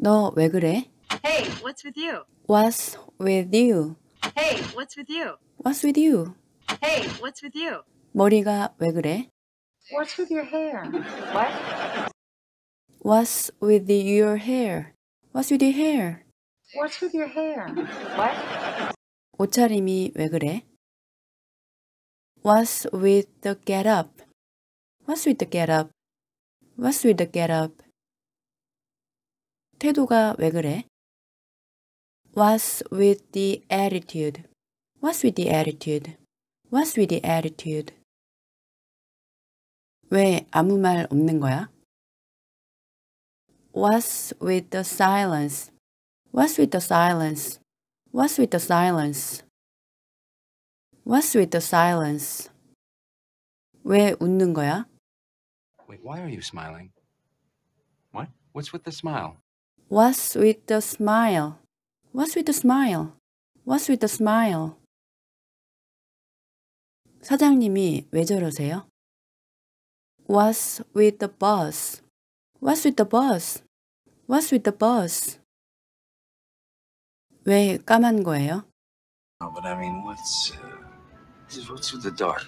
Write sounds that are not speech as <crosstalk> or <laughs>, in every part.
너 왜 그래? Hey, what's with you? What's with you? Hey, what's with you? What's with you? Hey, what's with you? 머리가 왜 그래? What's with your hair? What? What's with your hair? What's with your hair? What's with your hair? What? 옷차림이 왜 그래? What's with the get up? What's with the get up? What's with the get up? 태도가 왜 그래? What's with the attitude? What's with the attitude? What's with the attitude? 왜 아무 말 없는 거야? What's with the silence? What's with the silence? What's with the silence? What's with the silence? 왜 웃는 거야? Wait, why are you smiling? What? What's with the smile? What's with the smile? What's with the smile? What's with the smile? 사장님이 왜 저러세요? What's with the boss? What's with the boss? What's with the boss? 왜 까만 거예요? No, but I mean, what's uh, what's with the dark?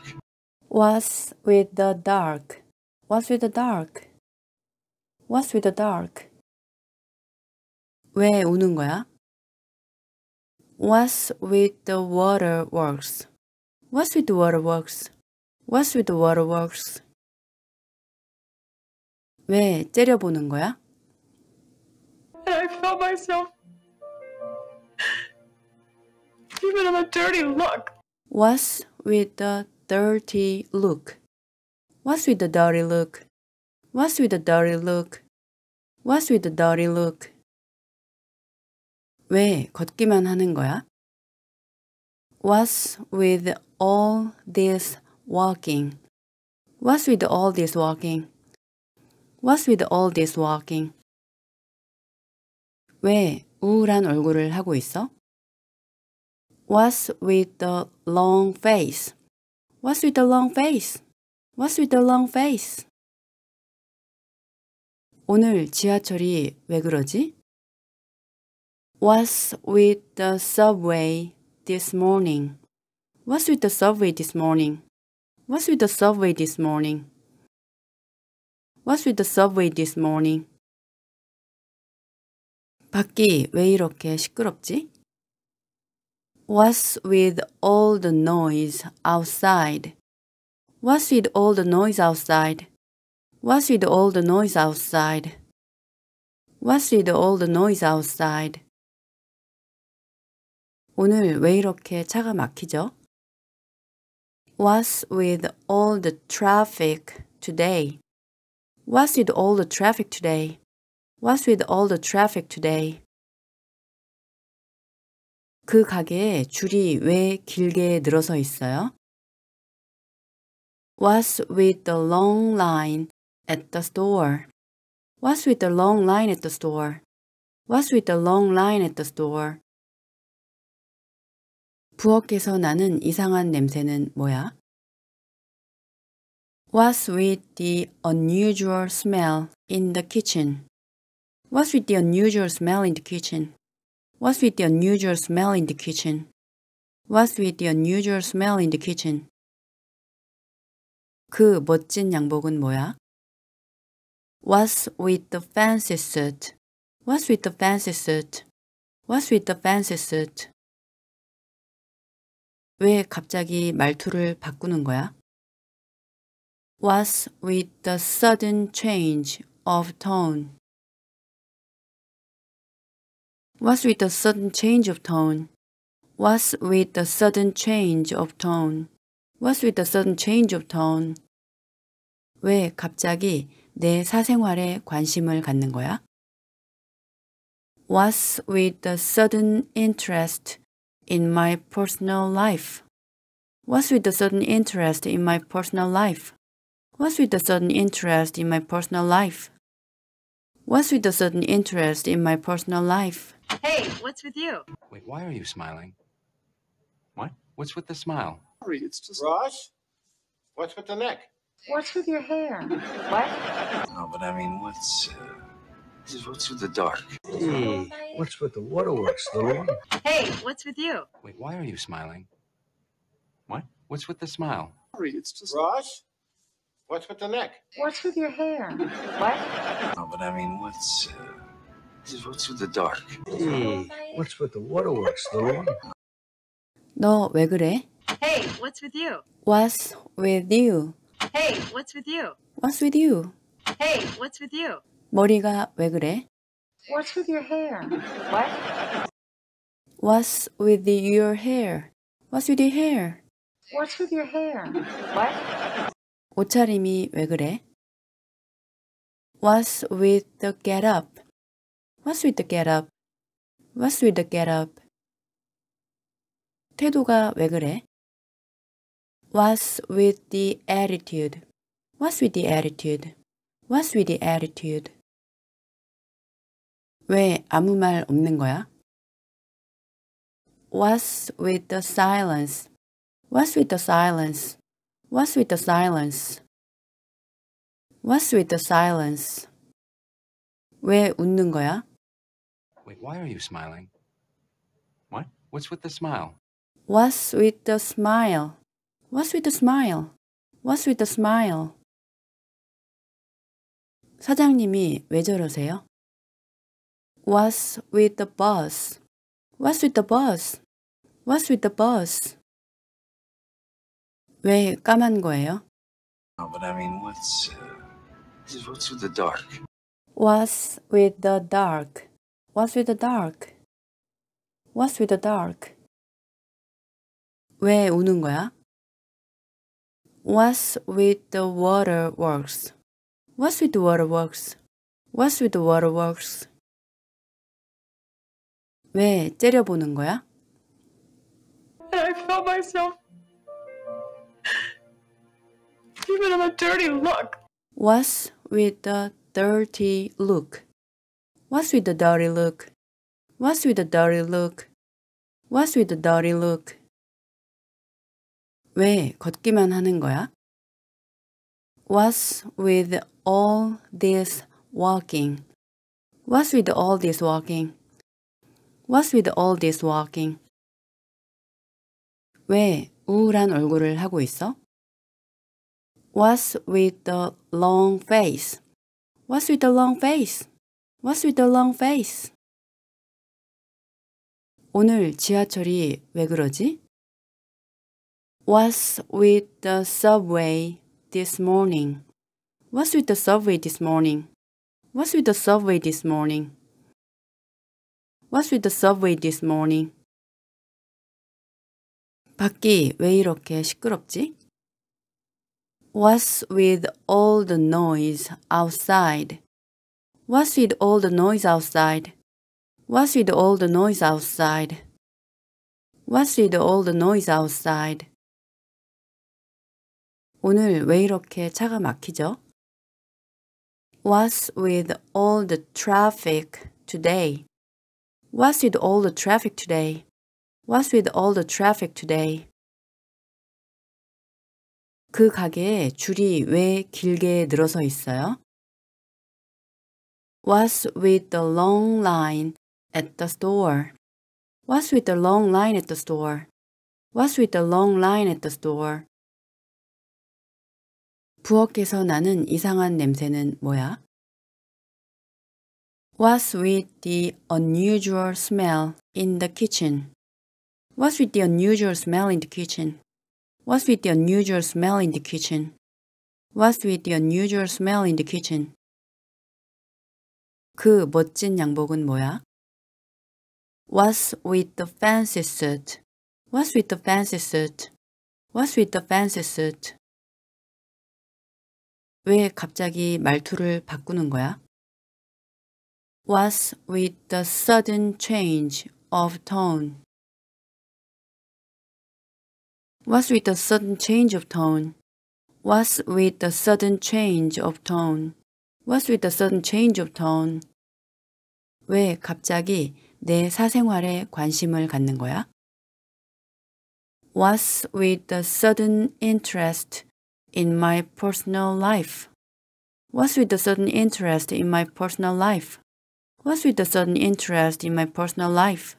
What's with the dark? What's with the dark? What's with the dark? 왜 우는 거야? What's with the waterworks? What's with the waterworks? What's with the waterworks? 왜 째려보는 거야? I felt myself giving him a dirty look. What's with the dirty look? What's with the dirty look? What's with the dirty look? What's with the dirty look? 왜 걷기만 하는 거야? What's with all this walking? What's with all this walking? What's with all this walking? 왜 우울한 얼굴을 하고 있어? What's with the long face? What's with the long face? What's with the long face? 오늘 지하철이 왜 그러지? What's with the subway this morning? What's with the subway this morning? What's with the subway this morning? What's with the subway this morning? 밖이 왜 이렇게 시끄럽지? What's with all the noise outside? What's with all the noise outside? What's with all the noise outside? What's with all the noise outside? 오늘 왜 이렇게 차가 막히죠? What's with all the traffic today? What's with all the traffic today? What's with all the traffic today? 그 가게에 줄이 왜 길게 늘어서 있어요? What's with the long line at the store? What's with the long line at the store? What's with the long line at the store? 부엌에서 나는 이상한 냄새는 뭐야? What's with the unusual smell in the kitchen? What's with the unusual smell in the kitchen? What's with the unusual smell in the kitchen? What's with the unusual smell in the kitchen? 그 멋진 양복은 뭐야? What's with the fancy suit? What's with the fancy suit? What's with the fancy suit? 왜 갑자기 말투를 바꾸는 거야? What's with the sudden change of tone? What's with the sudden change of tone? What's with the sudden change of tone? What's with the sudden change of tone? 왜 갑자기 내 사생활에 관심을 갖는 거야? What's with the sudden interest in my personal life? What's with the sudden interest in my personal life? What's with the sudden interest in my personal life? What's with the sudden interest in my personal life? Hey, what's with you? Wait, why are you smiling? What? What's with the smile? Sorry, it's just. Ross? What's with the neck? What's with your hair? <laughs> what? No, but I mean, what's. Uh... This is what's with the dark. Hey, what's with the waterworks, little one? Hey, what's with you? Wait, why are you smiling? What? What's with the smile? Sorry, it's just Ross. What's with the neck? What's with your hair? what? No, but I mean, what's uh, this is what's with the dark? Hey, what's with the waterworks, little one? 너왜 Hey, what's with you? What's with you? Hey, what's with you? What's with you? Hey, what's with you? 머리가 왜 그래? What's with your hair? What? What's with your hair? What's with your hair? What's with your hair? What? 옷차림이 왜 그래? What's with the get up? What's with the get up? What's with the get up? 태도가 왜 그래? What's with the attitude? What's with the attitude? What's with the attitude? 왜 아무 말 없는 거야? What's with the silence? What's with the silence? What's with the silence? What's with the silence? 왜 웃는 거야? Wait, why are you smiling? What? What's with the smile? What's with the smile? What's with the smile? What's with the smile? 사장님이 왜 저러세요? What's with the boss? What's with the boss? What's with the boss? 왜 까만 거예요? No, but I mean, what's uh, what's with the dark? What's with the dark? What's with the dark? What's with the dark? 왜 우는 거야? What's with the waterworks? What's with the waterworks? What's with the waterworks? 왜 째려보는 거야? I felt myself giving him a dirty look. What's with the dirty look? What's with the dirty look? What's with the dirty look? What's with the dirty look? 왜 걷기만 하는 거야? What's with all this walking? What's with all this walking? What's with all this walking? 왜 우울한 얼굴을 하고 있어? What's with the long face? What's with the long face? What's with the long face? 오늘 지하철이 왜 그러지? What's with the subway this morning? What's with the subway this morning? What's with the subway this morning? What's with the subway this morning? 밖이 왜 이렇게 시끄럽지? What's with all the noise outside? What's with all the noise outside? What's with all the noise outside? What's with all the noise outside? 오늘 왜 이렇게 차가 막히죠? What's with all the traffic today? What's with all the traffic today? What's with all the traffic today? 그 가게에 줄이 왜 길게 늘어서 있어요? What's with the long line at the store? What's with the long line at the store? What's with the long line at the store? 부엌에서 나는 이상한 냄새는 뭐야? What's with the unusual smell in the kitchen? What's with the unusual smell in the kitchen? What's with the unusual smell in the kitchen? What's with the unusual smell in the kitchen? 그 멋진 양복은 뭐야? What's with the fancy suit? What's with the fancy suit? What's with the fancy suit? 왜 갑자기 말투를 바꾸는 거야? was with the sudden change of tone. Was with the sudden change of tone. Was with the sudden change of tone. Was with the sudden change of tone. 왜 갑자기 내 사생활에 관심을 갖는 거야? Was with the sudden interest in my personal life. Was with the sudden interest in my personal life. What's with the sudden interest in my personal life?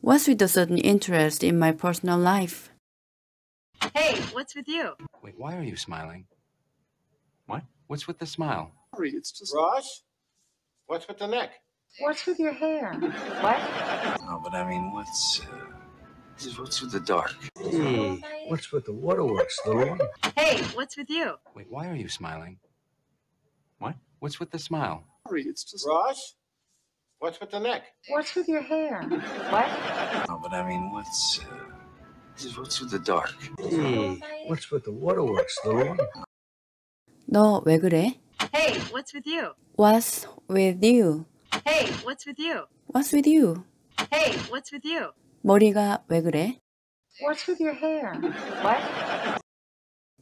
What's with the sudden interest in my personal life? Hey, what's with you? Wait, why are you smiling? What? What's with the smile? Sorry, it's just. Ross? What's with the neck? What's with your hair? what? No, but I mean, what's. Uh, what's with the dark? Hey, what's with the waterworks, little one? Hey, what's with you? Wait, why are you smiling? What? What's with the smile? story. It's just Ross. What's with the neck? What's with your hair? what? No, but I mean, what's uh, what's with the dark? Hey, what's with the waterworks, little 너왜 그래? Hey, what's with you? What's with you? Hey, what's with you? What's with you? Hey, what's with you? 머리가 왜 그래? What's with your hair? What?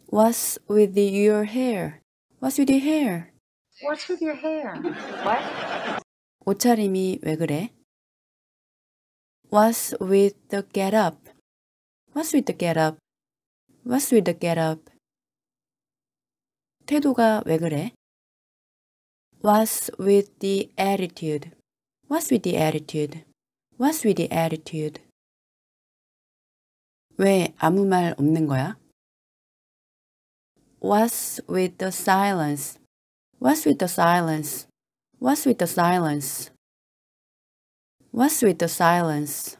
What's with your hair? What's with your hair? What's with your hair? What? 옷차림이 왜 그래? What's with the get up? What's with the get up? What's with the get up? 태도가 왜 그래? What's with the attitude? What's with the attitude? What's with the attitude? 왜 아무 말 없는 거야? What's with the silence? What's with the silence? What's with the silence? What's with the silence?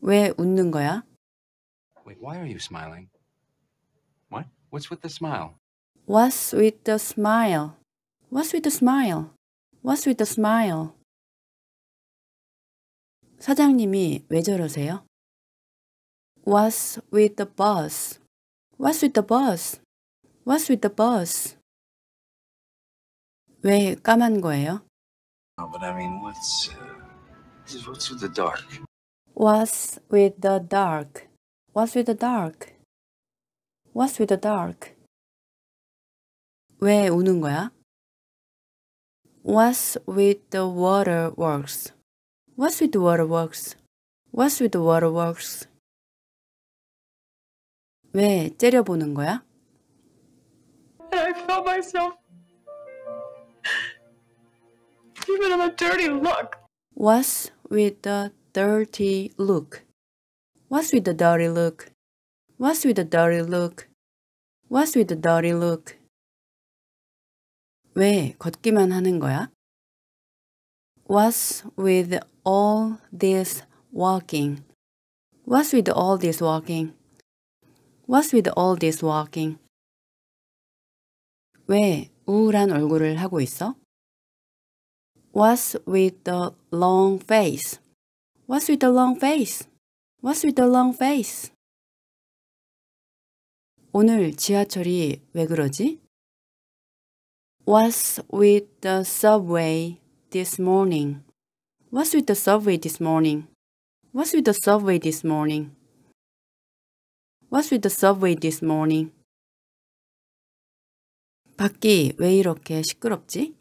왜 웃는 거야? Wait, why are you smiling? What? What's with the smile? What's with the smile? What's with the smile? What's with the smile? 사장님이 왜 저러세요? What's with the boss? What's with the boss? What's with the boss? 왜 까만 거예요? But I mean, what's what's with the dark? What's with the dark? What's with the dark? What's with the dark? 왜 우는 거야? What's with the waterworks? What's with the waterworks? What's with the waterworks? 왜 째려보는 거야? I felt myself giving him a dirty look. What's with the dirty look? What's with the dirty look? What's with the dirty look? What's with the dirty look? 왜 걷기만 하는 거야? What's with all this walking? What's with all this walking? What's with all this walking? 왜 우울한 얼굴을 하고 있어? What's with the long face? What's with the long face? What's with the long face? 오늘 지하철이 왜 그러지? What's with the subway this morning? What's with the subway this morning? What's with the subway this morning? What's with the subway this morning? 밖이 왜 이렇게 시끄럽지?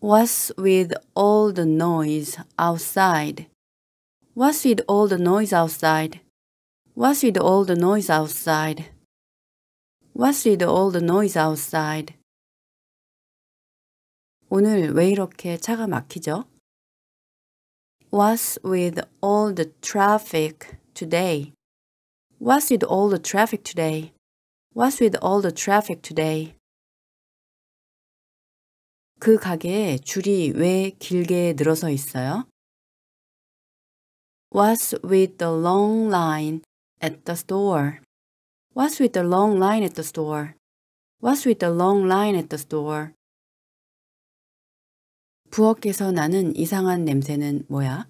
What's with all the noise outside? What's with all the noise outside? What's with all the noise outside? What's with all the noise outside? 오늘 왜 이렇게 차가 막히죠? What's with all the traffic today? What's with all the traffic today? What's with all the traffic today? 그 가게에 줄이 왜 길게 늘어서 있어요? What's with the long line at the store? What's with the long line at the store? What's with the long line at the store? 부엌에서 나는 이상한 냄새는 뭐야?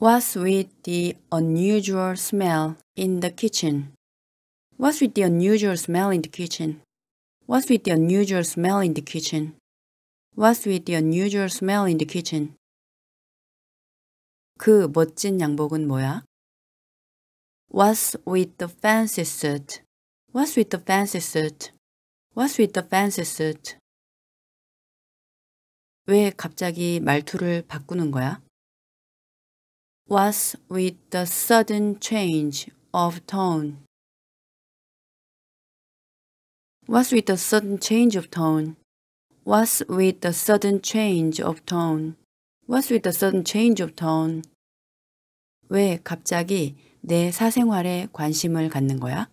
What's with the unusual smell in the kitchen? What's with the unusual smell in the kitchen? What's with the unusual smell in the kitchen? What's with the unusual smell in the kitchen? 그 멋진 양복은 뭐야? What's with the fancy suit? What's with the fancy suit? What's with the fancy suit? 왜 갑자기 말투를 바꾸는 거야? What's with the sudden change of tone? What's with the sudden change of tone? What's with the sudden change of tone? What's with the sudden change of tone? 왜 갑자기 내 사생활에 관심을 갖는 거야?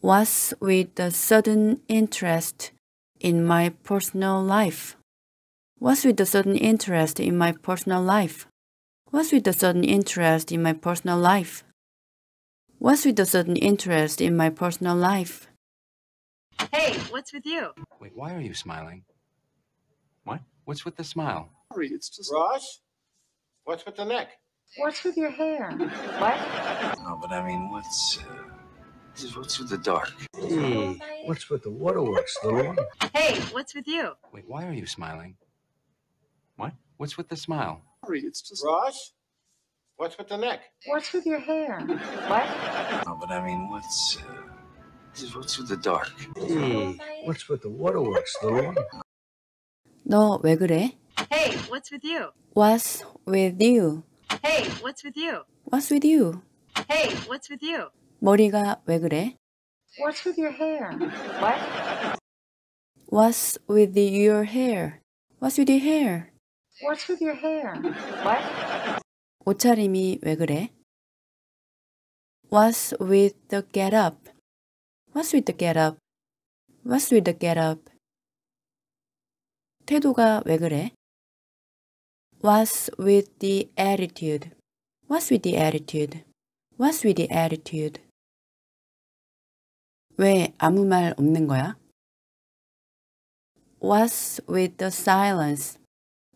What's with the sudden interest in my personal life? What's with the sudden interest in my personal life? What's with the sudden interest in my personal life? What's with the sudden interest in my personal life? Hey, what's with you? Wait, why are you smiling? What? What's with the smile? Sorry, it's just. Ross? What's with the neck? What's with your hair? what? No, but I mean, what's. Uh, what's with the dark? Hey, what's with the waterworks, Lord? hey, what's with you? Wait, why are you smiling? What? What's with the smile? Sorry, it's just. Ross? What's with the neck? What's with your hair? what? No, but I mean, what's. Uh, what's with the dark? Hey, what's with the waterworks, Lord? 너왜 그래? Hey, what's with you? What's with you? Hey, what's with you? What's with you? Hey, what's with you? 머리가 왜 그래? What's with your hair? What? What's with your hair? What's with your hair? What's with your hair? What? 옷차림이 왜 그래? What's with the get up? What's with the get up? What's with the get up? 태도가 왜 그래? What's with the attitude? What's with the attitude? What's with the attitude? 왜 아무 말 없는 거야? What's with the silence?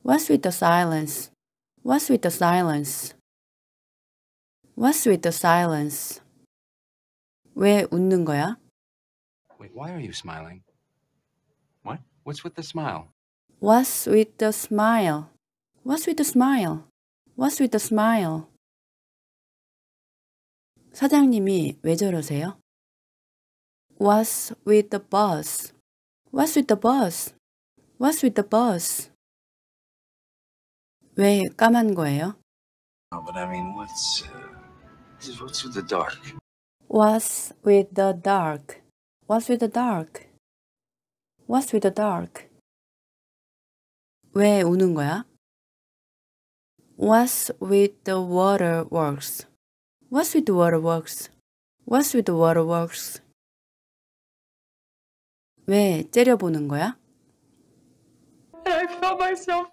What's with the silence? What's with the silence? What's with the silence? 왜 웃는 거야? Wait, why are you smiling? What? What's with the smile? What's with the smile? What's with the smile? What's with the smile? 사장님이 왜 저러세요? What's with the boss? What's with the boss? What's with the boss? 왜 까만 거예요? No, but I mean, what's uh, what's with the dark? What's with the dark? What's with the dark? What's with the dark? 왜 우는 거야? What's with the waterworks? What's with the waterworks? What's with the waterworks? 왜 째려보는 거야? I felt myself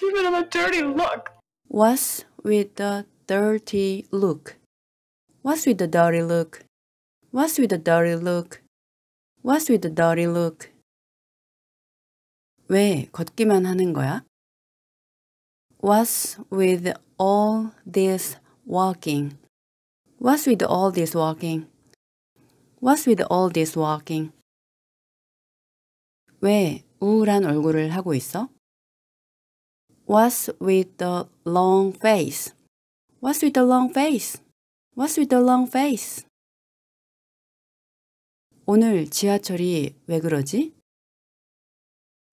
giving him a dirty look. What's with the dirty look? What's with the dirty look? What's with the dirty look? What's with the dirty look? 왜 걷기만 하는 거야? What's with all this walking? What's with all this walking? What's with all this walking? 왜 우울한 얼굴을 하고 있어? What's with the long face? What's with the long face? What's with the long face? 오늘 지하철이 왜 그러지?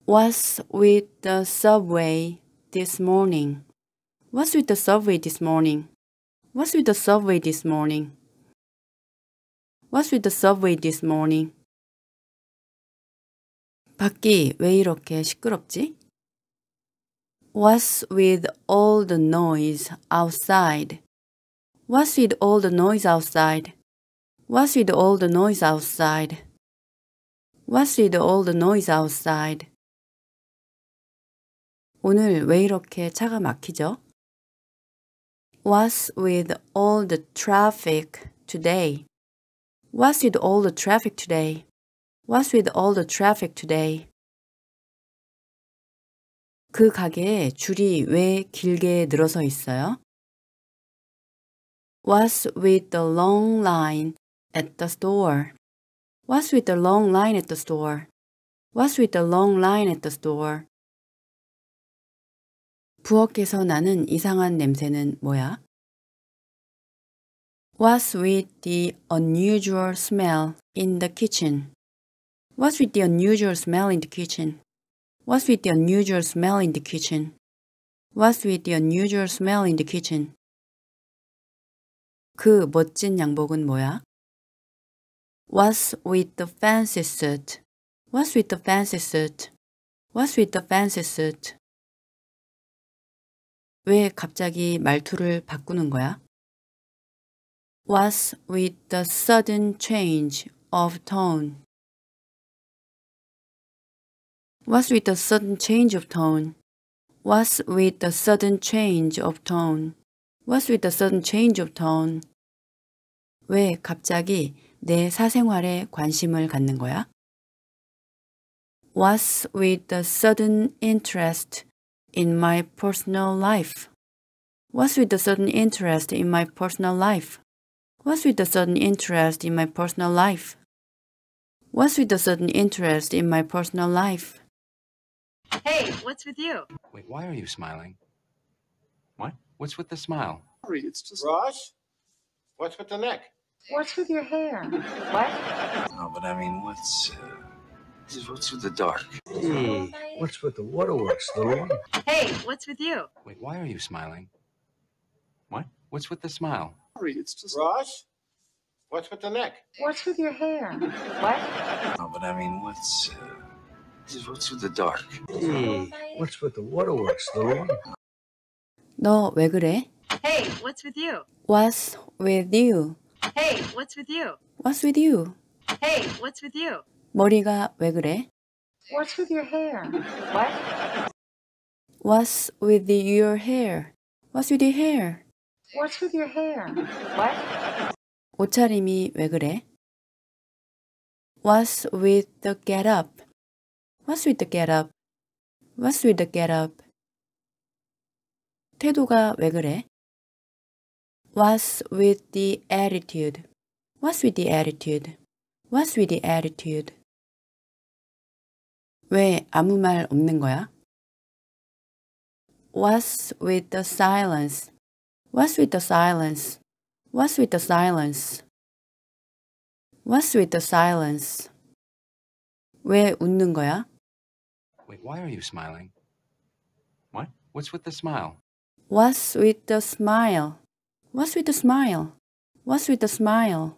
What's with the subway this morning? What's with the subway this morning? What's with the subway this morning? What's with the subway this morning? 밖이 왜 이렇게 시끄럽지? What's with all the noise outside? What's with all the noise outside? What's with all the noise outside? What's with all the noise outside? 오늘 왜 이렇게 차가 막히죠? What's with all the traffic today? What's with all the traffic today? What's with all the traffic today? 그 가게에 줄이 왜 길게 늘어서 있어요? What's with the long line at the store? What's with the long line at the store? What's with the long line at the store? 부엌에서 나는 이상한 냄새는 뭐야? What's with the unusual smell in the kitchen? What's with the unusual smell in the kitchen? What's with the unusual smell in the kitchen? What's with the unusual smell in the kitchen? 그 멋진 양복은 뭐야? What's with the fancy suit? What's with the fancy suit? What's with the fancy suit? 왜 갑자기 말투를 바꾸는 거야? What's with the sudden change of tone? What's with the sudden change of tone? What's with the sudden change of tone? What's with the sudden change of tone? 왜 갑자기 내 사생활에 관심을 갖는 거야? What's with the sudden interest in my personal life? What's with the sudden interest in my personal life? What's with the sudden interest in my personal life? What's with the sudden interest in my personal life? Hey, what's with you? Wait, why are you smiling? What's with the smile? Sorry, it's just. Ross, what's with the neck? What's with your hair? what? No, but I mean, what's. Uh, what's with the dark? Hey, what's with the waterworks, the lawn? Hey, what's with you? Wait, why are you smiling? What? What's with the smile? Sorry, it's just. Ross, what's with the neck? What's with your hair? what? No, but I mean, what's. Uh, what's with the dark? Hey, what's with the waterworks, the lawn? 너 그래? Hey, what's with you? What's with you? Hey, what's with you? What's with you? Hey, what's with you? 머리가 왜 그래? What's with your hair? What? What's with your hair? What's with your hair? What's with your hair? What? 옷차림이 왜 그래? What's with the get up? What's with the get up? What's with the get up? 태도가 왜 그래? What's with the attitude? What's with the attitude? What's with the attitude? 왜 아무 말 없는 거야? What's with the silence? What's with the silence? What's with the silence? What's with the silence? 왜 웃는 거야? Wait, why are you smiling? What? What's with the smile? What's with the smile? What's with the smile? What's with the smile?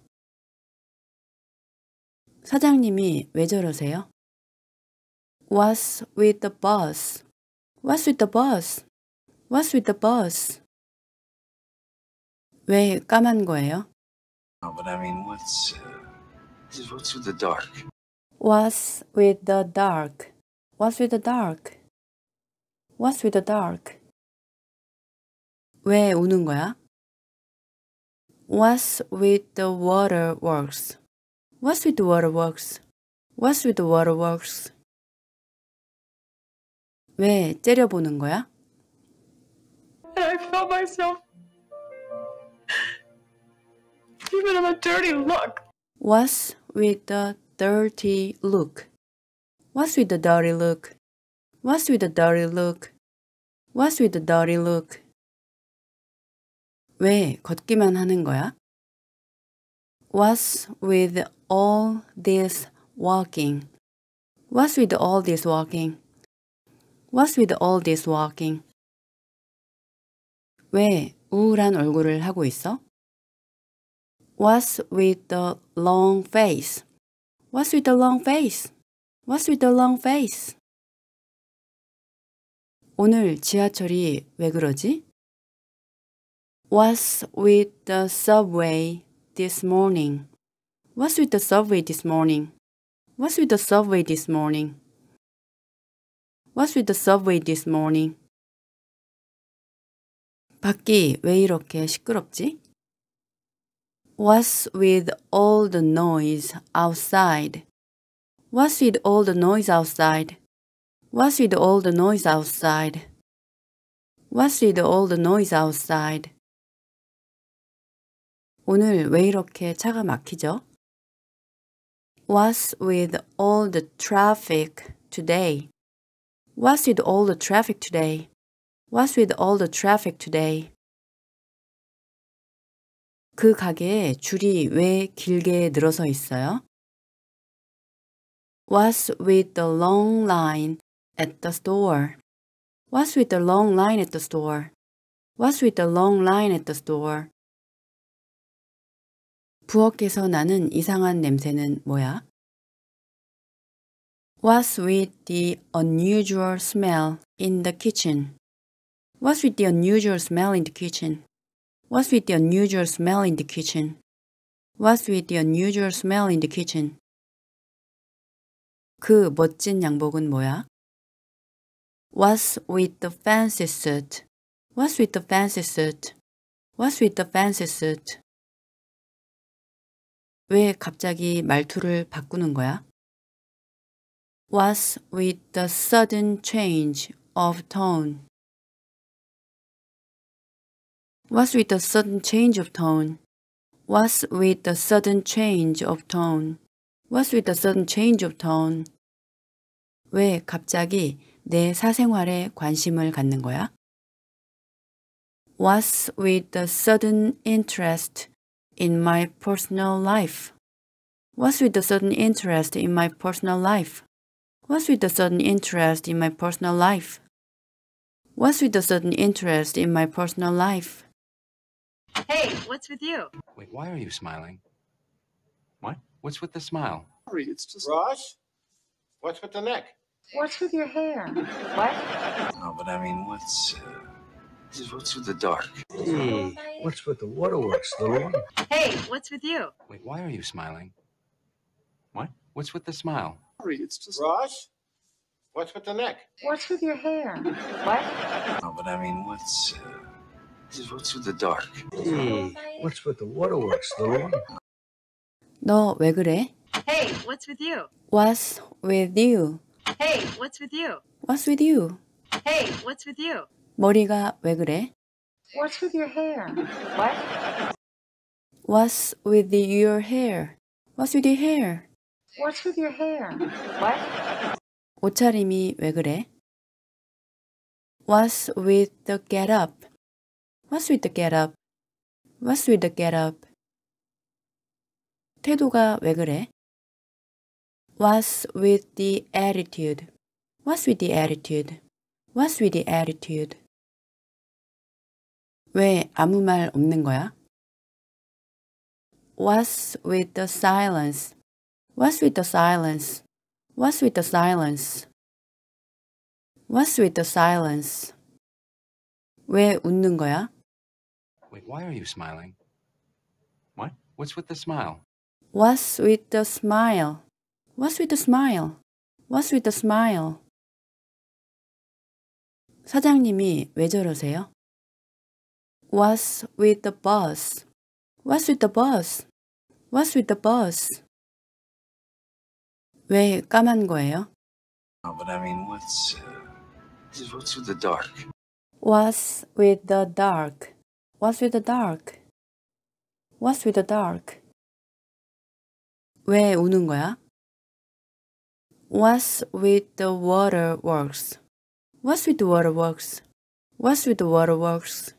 사장님이 왜 저러세요? What's with the boss? What's with the boss? What's with the boss? 왜 까만 거예요? No, but I mean, what's uh, what's with the dark? What's with the dark? What's with the dark? What's with the dark? 왜 우는 거야? What's with the waterworks? What's with the waterworks? What's with the waterworks? 왜 째려보는 거야? I felt myself giving him a dirty look. What's with the dirty look? What's with the dirty look? What's with the dirty look? What's with the dirty look? 왜 걷기만 하는 거야? What's with all this walking? What's with all this walking? What's with all this walking? 왜 우울한 얼굴을 하고 있어? What's with the long face? What's with the long face? What's with the long face? 오늘 지하철이 왜 그러지? Was with the subway this morning? Was with the subway this morning? Was with the subway this morning? Was with the subway this morning? 밖이 왜 이렇게 시끄럽지? What's with all the noise outside? What's with all the noise outside? What's with all the noise outside? What's with all the noise outside? 오늘 왜 이렇게 차가 막히죠? What's with all the traffic today? What's with all the traffic today? What's with all the traffic today? 그 가게에 줄이 왜 길게 늘어서 있어요? What's with the long line at the store? What's with the long line at the store? What's with the long line at the store? 부엌에서 나는 이상한 냄새는 뭐야? What's with the unusual smell in the kitchen? What's with the unusual smell in the kitchen? What's with the unusual smell in the kitchen? What's with the unusual smell in the kitchen? 그 멋진 양복은 뭐야? What's with the fancy suit? What's with the fancy suit? What's with the fancy suit? 왜 갑자기 말투를 바꾸는 거야? What's with the sudden change of tone? What's with the sudden change of tone? What's with the sudden change of tone? What's with the sudden change of tone? 왜 갑자기 내 사생활에 관심을 갖는 거야? What's with the sudden interest in my personal life? What's with the sudden interest in my personal life? What's with the sudden interest in my personal life? What's with the sudden interest in my personal life? Hey, what's with you? Wait, why are you smiling? What? What's with the smile? Sorry, it's just. Ross? What's with the neck? What's with your hair? what? No, oh, but I mean, what's. Uh... This is what's with the dark. Hey, what's with the waterworks, little one? Hey, what's with you? Wait, why are you smiling? What? What's with the smile? Sorry, it's just. Ross? What's with the neck? What's with your hair? what? No, but I mean, what's. Uh, this is what's with the dark. Hey, what's with the waterworks, little one? 너왜 그래? Hey, what's with you? What's with you? Hey, what's with you? What's with you? Hey, what's with you? 머리가 왜 그래? What's with your hair? What? What's with your hair? What's with your hair? What's with your hair? What? 옷차림이 왜 그래? What's with the get up? What's with the get up? What's with the get up? 태도가 왜 그래? What's with the attitude? What's with the attitude? What's with the attitude? 왜 아무 말 없는 거야? What's with the silence? What's with the silence? What's with the silence? What's with the silence? 왜 웃는 거야? Wait, why are you smiling? What? What's with the smile? What's with the smile? What's with the smile? What's with the smile? 사장님이 왜 저러세요? What's with the boss? What's with the boss? What's with the boss? 왜 까만 거예요? No, but I mean, what's uh, what's with the dark? What's with the dark? What's with the dark? What's with the dark? 왜 우는 거야? What's with the waterworks? What's with the waterworks? What's with the waterworks?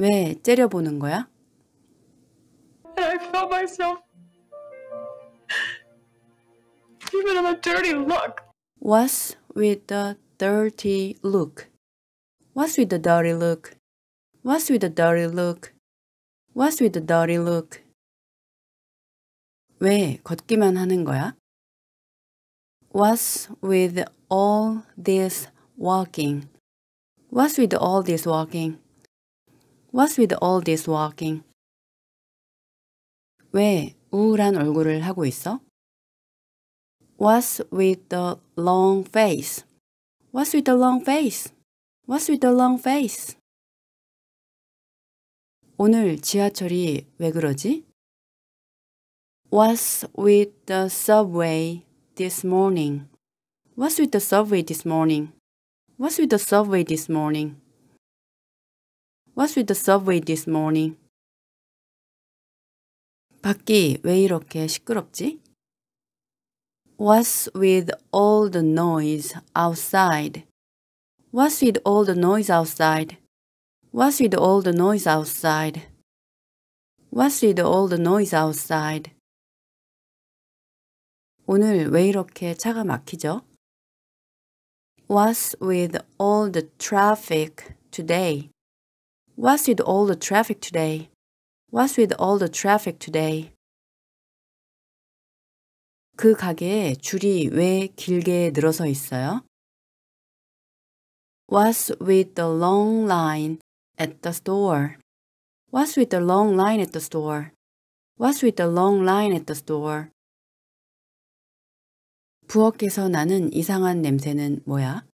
왜 째려보는 거야? I felt myself giving him a dirty look. What's with the dirty look? What's with the dirty look? What's with the dirty look? What's with the dirty look? 왜 걷기만 하는 거야? What's with all this walking? What's with all this walking? What's with all this walking? 왜 우울한 얼굴을 하고 있어? What's with the long face? What's with the long face? What's with the long face? 오늘 지하철이 왜 그러지? What's with the subway this morning? What's with the subway this morning? What's with the subway this morning? What's with the subway this morning? 밖이 왜 이렇게 시끄럽지? What's with all the noise outside? What's with all the noise outside? What's with all the noise outside? What's with all the noise outside? 오늘 왜 이렇게 차가 막히죠? What's with all the traffic today? What's with all the traffic today? What's with all the traffic today? 그 가게에 줄이 왜 길게 늘어서 있어요? What's with the long line at the store? What's with the long line at the store? What's with the long line at the store? 부엌에서 나는 이상한 냄새는 뭐야?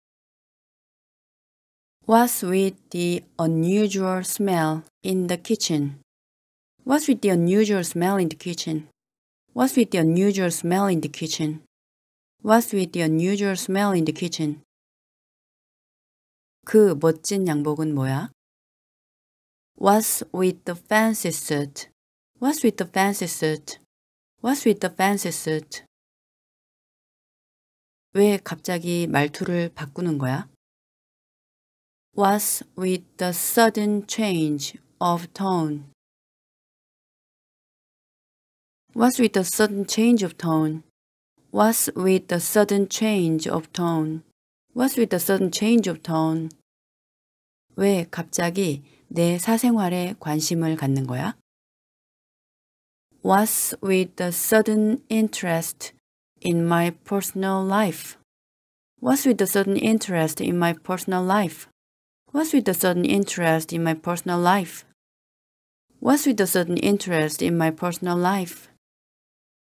What's with the unusual smell in the kitchen? What's with the unusual smell in the kitchen? What's with the unusual smell in the kitchen? What's with the unusual smell in the kitchen? 그 멋진 양복은 뭐야? What's with the fancy suit? What's with the fancy suit? What's with the fancy suit? 왜 갑자기 말투를 바꾸는 거야? was with the sudden change of tone. Was with the sudden change of tone. Was with the sudden change of tone. Was with the sudden change of tone. 왜 갑자기 내 사생활에 관심을 갖는 거야? Was with the sudden interest in my personal life. Was with the sudden interest in my personal life. What's with the sudden interest in my personal life? What's with the sudden interest in my personal life?